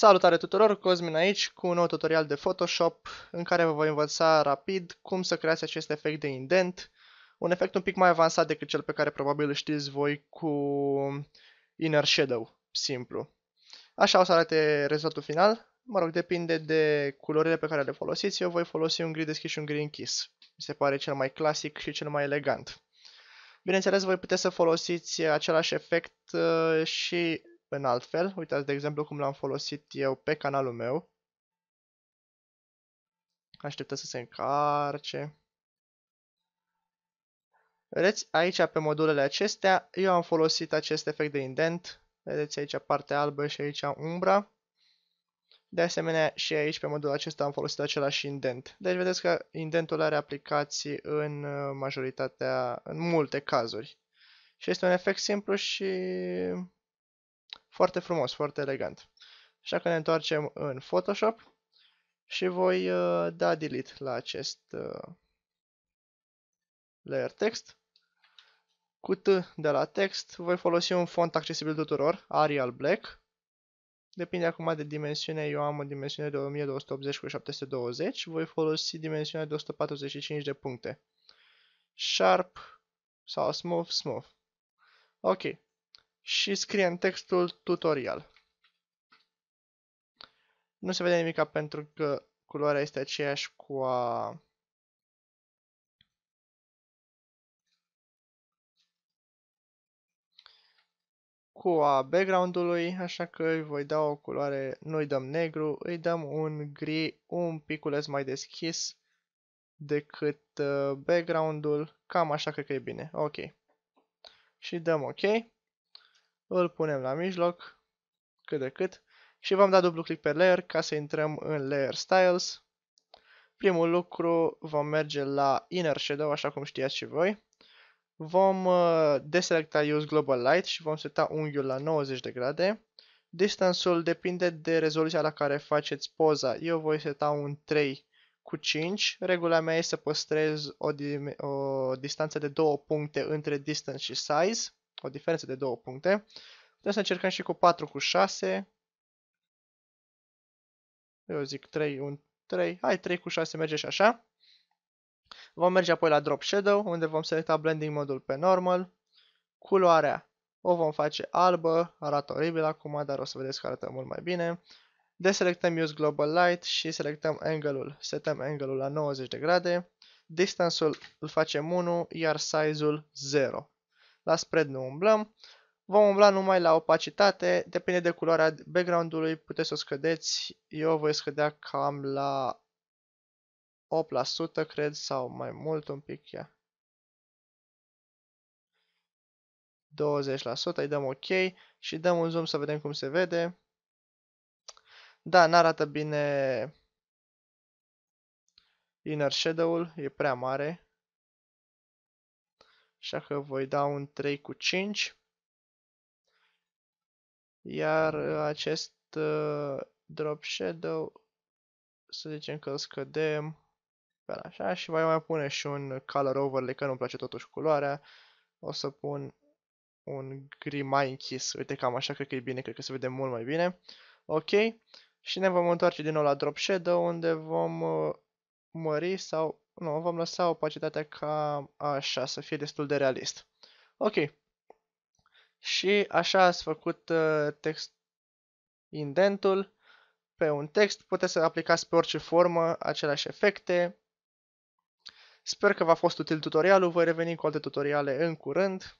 Salutare tuturor, Cosmin aici cu un nou tutorial de Photoshop în care vă voi învăța rapid cum să creați acest efect de indent, un efect un pic mai avansat decât cel pe care probabil îl știți voi cu Inner Shadow, simplu. Așa o să arate rezultatul final, mă rog, depinde de culorile pe care le folosiți, eu voi folosi un gri deschis și un gri închis. Mi se pare cel mai clasic și cel mai elegant. Bineînțeles, voi puteți să folosiți același efect uh, și în fel. Uitați, de exemplu, cum l-am folosit eu pe canalul meu. Așteptă să se încarce. Vedeți, aici pe modulele acestea, eu am folosit acest efect de indent. Vedeți aici partea albă și aici umbra. De asemenea, și aici pe modulul acesta am folosit același indent. Deci vedeți că indentul are aplicații în uh, majoritatea, în multe cazuri. Și este un efect simplu și foarte frumos, foarte elegant. Așa că ne întoarcem în Photoshop și voi uh, da delete la acest uh, layer text. Cu T de la text voi folosi un font accesibil tuturor, Arial Black. Depinde acum de dimensiune, eu am o dimensiune de 1280 cu 720, voi folosi dimensiunea de 145 de puncte. Sharp sau Smooth, Smooth. Ok, și scrie în textul tutorial. Nu se vede nimica pentru că culoarea este aceeași cu a... cu a background-ului, așa că îi voi da o culoare, nu îi dăm negru, îi dăm un gri un piculeț mai deschis decât uh, background-ul, cam așa cred că e bine, ok. Și dăm ok. Îl punem la mijloc, cât de cât. Și vom da dublu click pe layer ca să intrăm în layer styles. Primul lucru, vom merge la inner shadow, așa cum știați și voi. Vom uh, deselecta use global light și vom seta unghiul la 90 de grade. Distance-ul depinde de rezoluția la care faceți poza. Eu voi seta un 3 cu 5. Regula mea este să păstrez o, o distanță de 2 puncte între distance și size o diferență de două puncte. Putem să încercăm și cu 4 cu 6. Eu zic 3, 1, 3. Hai, 3 cu 6 merge și așa. Vom merge apoi la Drop Shadow, unde vom selecta Blending modul pe Normal. Culoarea o vom face albă, arată oribil acum, dar o să vedeți că arată mult mai bine. Deselectăm Use Global Light și selectăm angle-ul. Setăm angle-ul la 90 de grade. Distance-ul îl facem 1, iar size-ul 0. La spread nu umblăm. Vom umbla numai la opacitate, depinde de culoarea background-ului, puteți să o scădeți. Eu voi scădea cam la 8%, cred, sau mai mult un pic, ia. 20%, îi dăm OK și dăm un zoom să vedem cum se vede. Da, n-arată bine inner shadow-ul, e prea mare. Așa că voi da un 3 cu 5. Iar uh, acest uh, drop shadow, să zicem că îl scădem pe așa și voi mai pune și un color overlay, că nu-mi place totuși culoarea. O să pun un gri mai închis. Uite, cam așa cred că e bine, cred că se vede mult mai bine. Ok. Și ne vom întoarce din nou la Drop Shadow, unde vom uh, mări sau nu, vom lăsa opacitatea ca așa, să fie destul de realist. Ok. Și așa ați făcut uh, text indentul pe un text. Puteți să aplicați pe orice formă aceleași efecte. Sper că v-a fost util tutorialul. Voi reveni cu alte tutoriale în curând.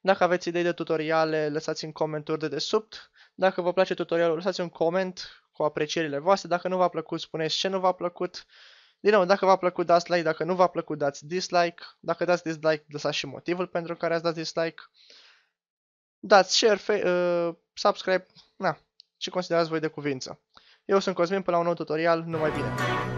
Dacă aveți idei de tutoriale, lăsați în comentarii de desubt. Dacă vă place tutorialul, lăsați un coment cu aprecierile voastre. Dacă nu v-a plăcut, spuneți ce nu v-a plăcut. Din nou, dacă v-a plăcut, dați like, dacă nu v-a plăcut, dați dislike. Dacă dați dislike, lăsați și motivul pentru care ați dat dislike. Dați share, uh, subscribe, na, ce considerați voi de cuvință. Eu sunt Cosmin, până la un nou tutorial, numai bine!